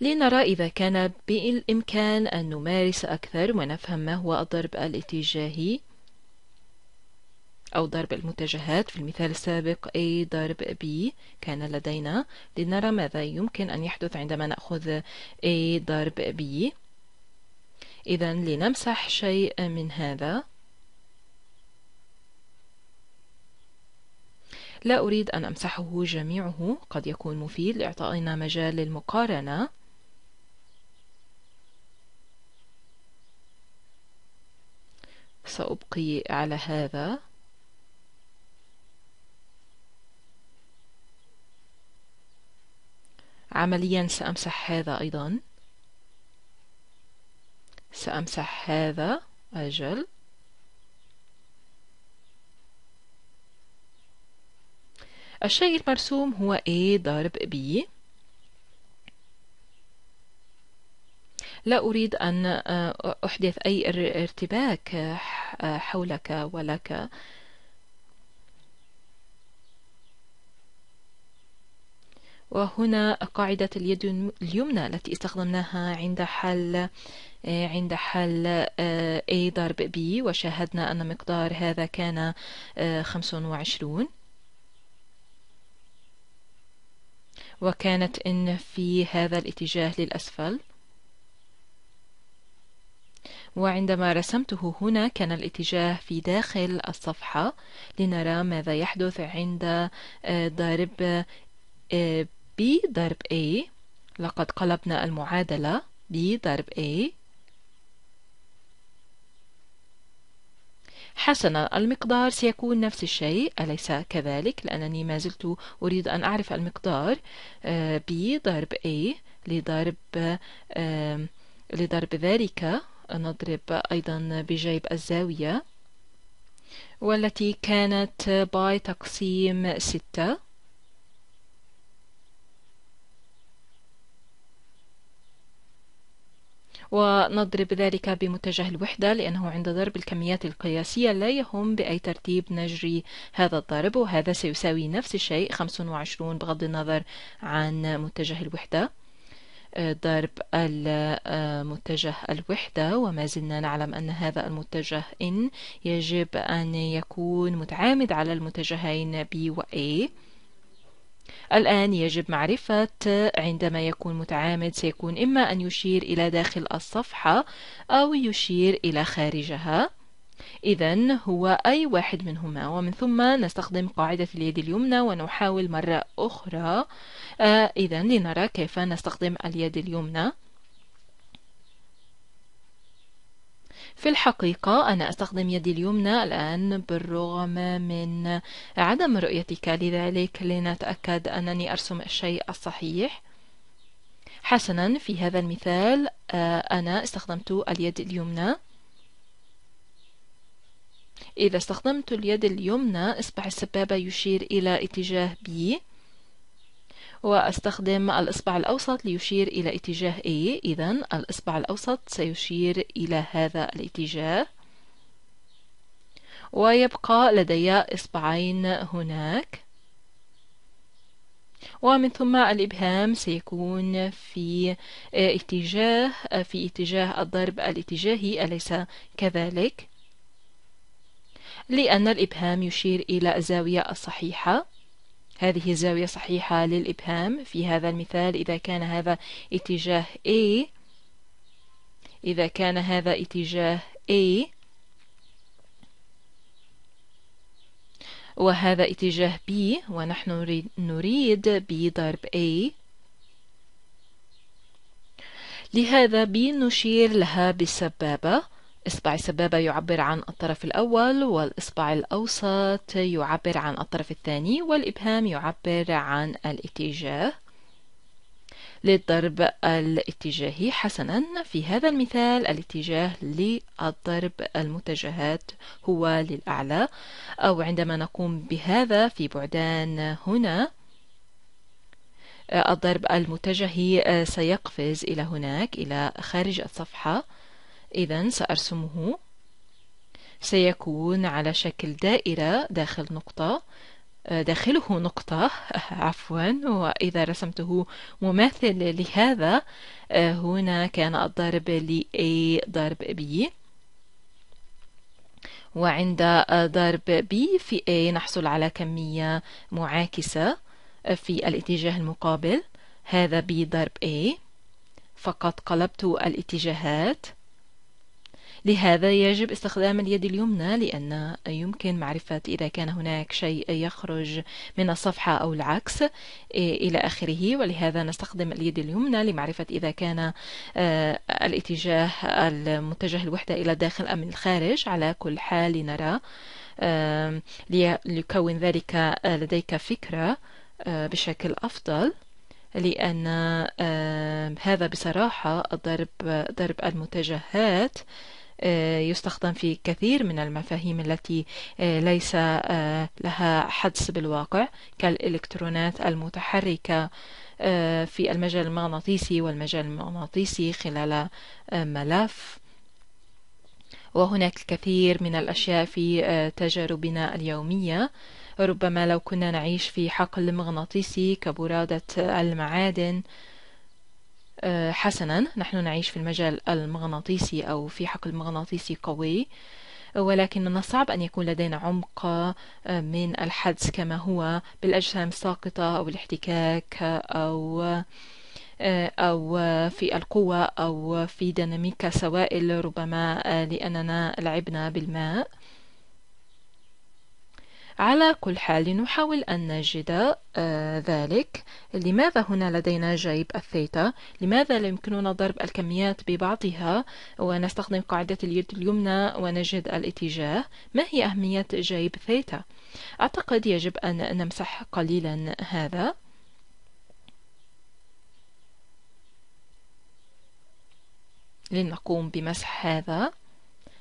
لنرى إذا كان بالإمكان أن نمارس أكثر ونفهم ما هو الضرب الاتجاهي أو ضرب المتجهات في المثال السابق A ضرب B كان لدينا لنرى ماذا يمكن أن يحدث عندما نأخذ A ضرب B إذا لنمسح شيء من هذا لا أريد أن أمسحه جميعه قد يكون مفيد لإعطائنا مجال للمقارنة سأبقي على هذا عمليا سأمسح هذا أيضا سأمسح هذا أجل الشيء المرسوم هو A ضرب B لا أريد أن آه، أحدث أي ارتباك حولك ولك وهنا قاعدة اليد اليمنى التي استخدمناها عند حل عند حل آه، A ضرب B وشاهدنا أن مقدار هذا كان 25 آه، وكانت إن في هذا الاتجاه للأسفل وعندما رسمته هنا كان الاتجاه في داخل الصفحة لنرى ماذا يحدث عند آه، ضرب آه، B ضرب A لقد قلبنا المعادلة B ضرب A حسنا المقدار سيكون نفس الشيء أليس كذلك لأنني ما زلت أريد أن أعرف المقدار آه، B ضرب A لضرب لضرب ذلك نضرب أيضا بجيب الزاوية والتي كانت باي تقسيم ستة ونضرب ذلك بمتجه الوحدة لأنه عند ضرب الكميات القياسية لا يهم بأي ترتيب نجري هذا الضرب وهذا سيساوي نفس الشيء 25 بغض النظر عن متجه الوحدة ضرب المتجه الوحدة وما زلنا نعلم أن هذا المتجه إن يجب أن يكون متعامد على المتجهين B و A الآن يجب معرفة عندما يكون متعامد سيكون إما أن يشير إلى داخل الصفحة أو يشير إلى خارجها إذا هو أي واحد منهما ومن ثم نستخدم قاعدة اليد اليمنى ونحاول مرة أخرى آه إذا لنرى كيف نستخدم اليد اليمنى في الحقيقة أنا أستخدم يدي اليمنى الآن بالرغم من عدم رؤيتك لذلك لنتأكد أنني أرسم الشيء الصحيح حسنا في هذا المثال آه أنا استخدمت اليد اليمنى إذا استخدمت اليد اليمنى إصبع السبابة يشير إلى اتجاه B وأستخدم الإصبع الأوسط ليشير إلى اتجاه A إذا الإصبع الأوسط سيشير إلى هذا الاتجاه ويبقى لدي إصبعين هناك ومن ثم الإبهام سيكون في اتجاه في اتجاه الضرب الاتجاهي أليس كذلك؟ لأن الإبهام يشير إلى الزاوية الصحيحة هذه زاوية صحيحة للإبهام في هذا المثال إذا كان هذا اتجاه A إذا كان هذا اتجاه A وهذا اتجاه B ونحن نريد B ضرب A لهذا B نشير لها بسبابة إصبع السبابة يعبر عن الطرف الأول والإصبع الأوسط يعبر عن الطرف الثاني والإبهام يعبر عن الاتجاه للضرب الاتجاهي حسنا في هذا المثال الاتجاه للضرب المتجهات هو للأعلى أو عندما نقوم بهذا في بعدان هنا الضرب المتجهي سيقفز إلى هناك إلى خارج الصفحة إذا سأرسمه سيكون على شكل دائرة داخل نقطة آه، داخله نقطة عفوا وإذا رسمته مماثل لهذا آه، هنا كان الضرب ل A ضرب B وعند ضرب B في A نحصل على كمية معاكسة آه، في الاتجاه المقابل هذا B ضرب A فقط قلبت الاتجاهات لهذا يجب استخدام اليد اليمنى لأن يمكن معرفة إذا كان هناك شيء يخرج من الصفحة أو العكس إيه، إلى آخره ولهذا نستخدم اليد اليمنى لمعرفة إذا كان آه، الاتجاه المتجه الوحدة إلى الداخل أم الخارج على كل حال نرى آه، ليكون ذلك آه، لديك فكرة بشكل أفضل لأن هذا بصراحة ضرب ضرب المتجهات آه، يستخدم في كثير من المفاهيم التي آه، ليس آه، لها حدس بالواقع كالإلكترونات المتحركة في المجال المغناطيسي والمجال المغناطيسي خلال ملف وهناك الكثير من الأشياء في تجاربنا اليومية ربما لو كنا نعيش في حقل مغناطيسي كبرادة المعادن آه، حسنا نحن نعيش في المجال المغناطيسي أو في حقل مغناطيسي قوي ولكن من الصعب أن يكون لدينا عمق آه، من الحدس كما هو بالأجسام الساقطة أو الاحتكاك أو آه، أو في القوة أو في ديناميكا سوائل ربما لأننا لعبنا بالماء على كل حال نحاول أن نجد آه ذلك لماذا هنا لدينا جيب الثيتا لماذا لا يمكننا ضرب الكميات ببعضها ونستخدم قاعدة اليد اليمنى ونجد الاتجاه ما هي أهمية جيب ثيتا أعتقد يجب أن نمسح قليلا هذا لنقوم بمسح هذا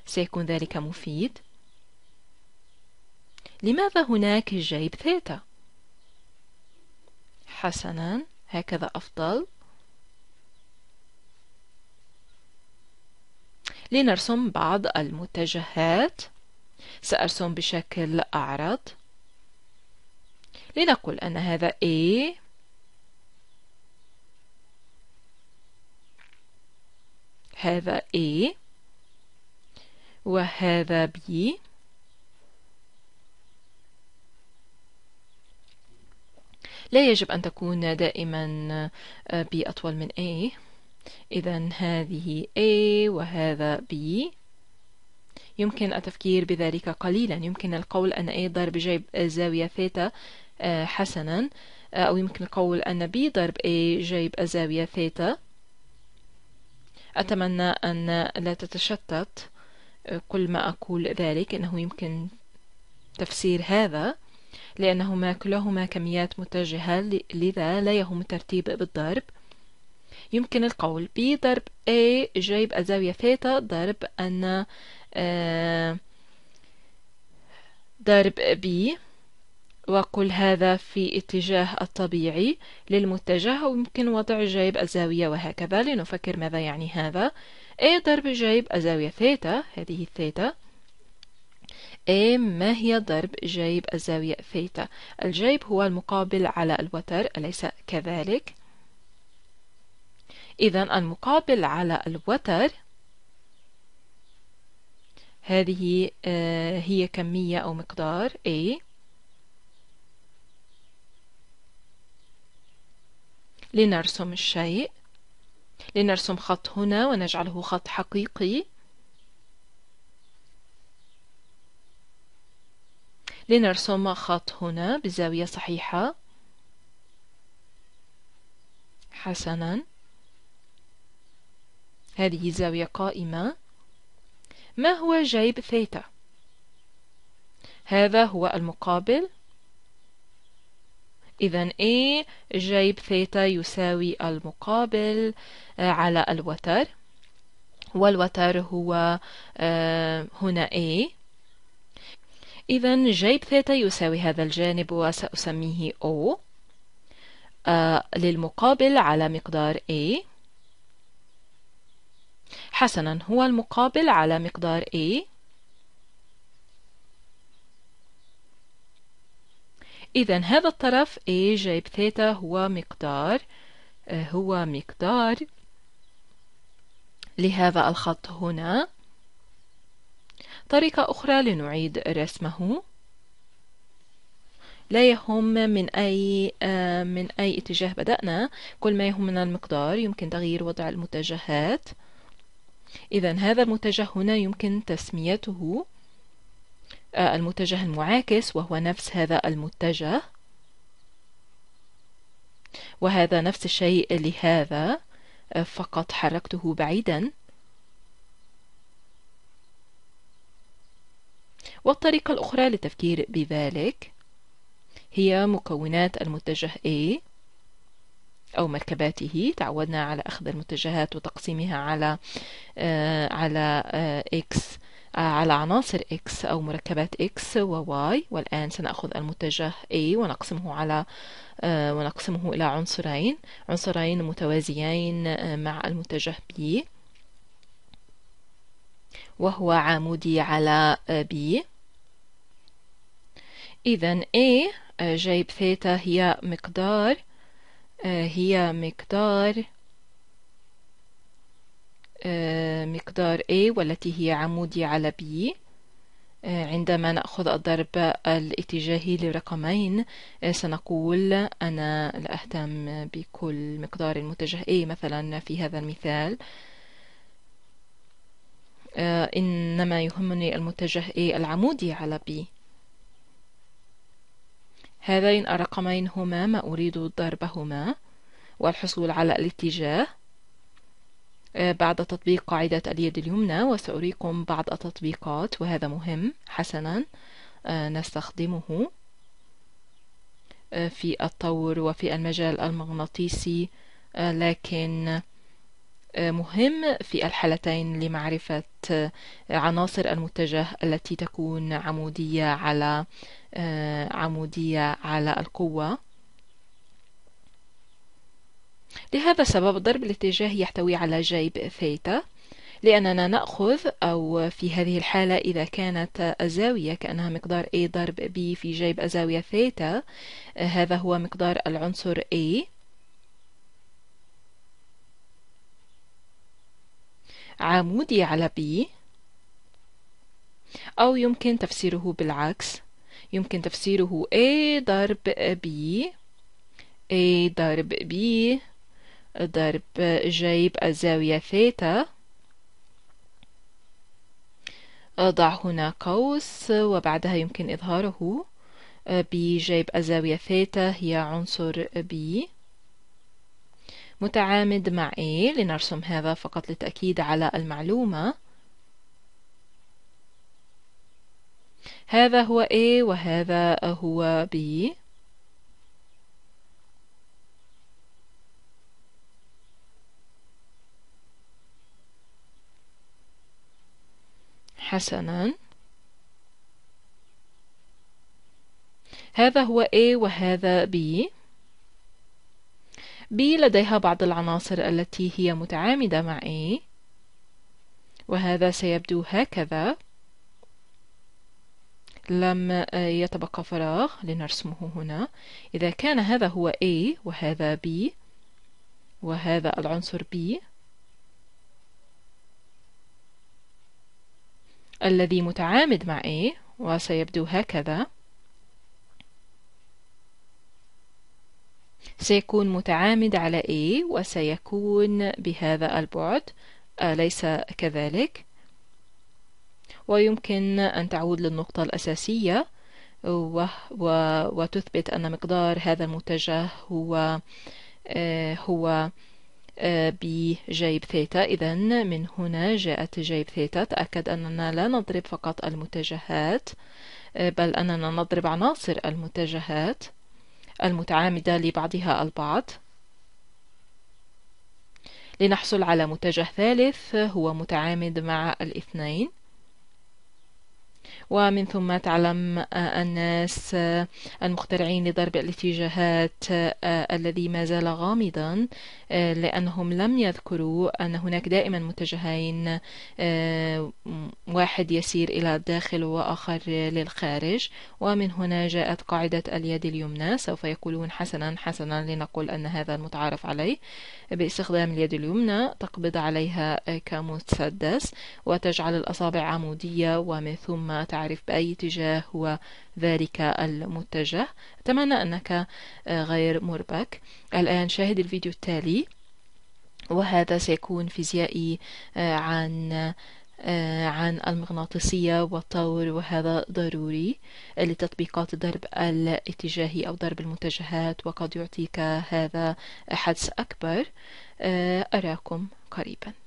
سيكون ذلك مفيد لماذا هناك جيب ثيتا حسنا هكذا أفضل لنرسم بعض المتجهات سأرسم بشكل أعرض لنقول أن هذا A هذا A وهذا B لا يجب أن تكون دائما بأطول آه، من A إذا هذه A وهذا B يمكن التفكير بذلك قليلا يمكن القول أن A ضرب جيب زاوية ثيتا آه، حسنا آه، أو يمكن القول أن B ضرب A جيب زاوية ثيتا أتمنى أن لا تتشتت كل ما أقول ذلك إنه يمكن تفسير هذا لأنهما كلاهما كميات متجهة لذا لا يهم الترتيب بالضرب يمكن القول ضرب A جيب الزاوية ثيتا ضرب أن آه، ضرب B وقل هذا في اتجاه الطبيعي للمتجه ويمكن وضع جيب الزاوية وهكذا لنفكر ماذا يعني هذا A ضرب جيب الزاوية ثيتا هذه الثيتا A ما هي ضرب جيب الزاوية ثيتا الجيب هو المقابل على الوتر أليس كذلك؟ إذا المقابل على الوتر هذه آه، هي كمية أو مقدار A لنرسم الشيء لنرسم خط هنا ونجعله خط حقيقي لنرسم خط هنا بزاوية صحيحة حسنا هذه زاوية قائمة ما هو جيب ثيتا؟ هذا هو المقابل إذا A جيب ثيتا يساوي المقابل آه، على الوتر والوتر هو آه، هنا A إذا جيب ثيتا يساوي هذا الجانب وسأسميه O آه للمقابل على مقدار A حسنا هو المقابل على مقدار A إذا هذا الطرف A جيب ثيتا هو مقدار آه، هو مقدار لهذا الخط هنا طريقة أخرى لنعيد رسمه لا يهم من أي آه، من أي اتجاه بدأنا كل ما يهمنا المقدار يمكن تغيير وضع المتجهات إذا هذا المتجه هنا يمكن تسميته آه، المتجه المعاكس وهو نفس هذا المتجه وهذا نفس الشيء لهذا آه، فقط حركته بعيدا والطريقة الأخرى للتفكير بذلك هي مكونات المتجه A أو مركباته تعودنا على أخذ المتجهات وتقسيمها على آه على آه X آه على عناصر X أو مركبات X و Y والآن سنأخذ المتجه A ونقسمه على آه، ونقسمه إلى عنصرين عنصرين متوازيين آه، مع المتجه B وهو عمودي على آه، B إذا A آه، جايب ثيتا هي مقدار آه، هي مقدار مقدار A والتي هي عمودي على B عندما نأخذ الضرب الاتجاهي لرقمين سنقول أنا لا أهتم بكل مقدار المتجه A مثلا في هذا المثال آه، إنما يهمني المتجه A إيه، العمودي على B هذين الرقمين هما ما أريد ضربهما والحصول على الاتجاه آه، بعد تطبيق قاعدة اليد اليمنى وسأريكم بعض التطبيقات وهذا مهم حسنا آه، نستخدمه في الطور وفي المجال المغناطيسي لكن مهم في الحالتين لمعرفة آه، عناصر المتجه التي تكون عمودية على آه، عمودية على القوة لهذا السبب ضرب الاتجاه يحتوي على جيب ثيتا لأننا نأخذ أو في هذه الحالة إذا كانت الزاوية كأنها مقدار A ضرب B في جيب الزاوية ثيتا آه، هذا هو مقدار العنصر A عمودي على B أو يمكن تفسيره بالعكس يمكن تفسيره A ضرب B A ضرب B ضرب جيب الزاوية ثيتا أضع هنا قوس وبعدها يمكن إظهاره B الزاوية ثيتا هي عنصر B متعامد مع A لنرسم هذا فقط للتأكيد على المعلومة هذا هو A وهذا هو B حسنا هذا هو A وهذا B B لديها بعض العناصر التي هي متعامدة مع A وهذا سيبدو هكذا لم يتبقى فراغ لنرسمه هنا إذا كان هذا هو A وهذا B وهذا العنصر B الذي متعامد مع A وسيبدو هكذا سيكون متعامد على A وسيكون بهذا البعد أليس آه، كذلك؟ ويمكن أن تعود للنقطة الأساسية وتثبت أن مقدار هذا المتجه هو آه، هو بجيب آه، ثيتا إذا من هنا جاءت جيب ثيتا تأكد أننا لا نضرب فقط المتجهات بل أننا نضرب عناصر المتجهات المتعامدة لبعضها البعض لنحصل على متجه ثالث هو متعامد مع الاثنين ومن ثم تعلم آه، الناس آه، المخترعين لضرب الاتجاهات آه، الذي ما زال غامضا لأنهم لم يذكروا أن هناك دائما متجهين واحد يسير إلى الداخل وآخر للخارج ومن هنا جاءت قاعدة اليد اليمنى سوف يقولون حسنا حسنا لنقول أن هذا المتعارف عليه باستخدام اليد اليمنى تقبض عليها كمسدس وتجعل الأصابع عمودية ومن ثم تعلم تعرف بأي اتجاه هو ذلك المتجه أتمنى أنك آه، غير مربك الآن شاهد الفيديو التالي وهذا سيكون فيزيائي آه، عن آه، عن المغناطيسية والطور وهذا ضروري لتطبيقات ضرب الاتجاهي أو ضرب المتجهات وقد يعطيك هذا حدس أكبر أراكم قريباً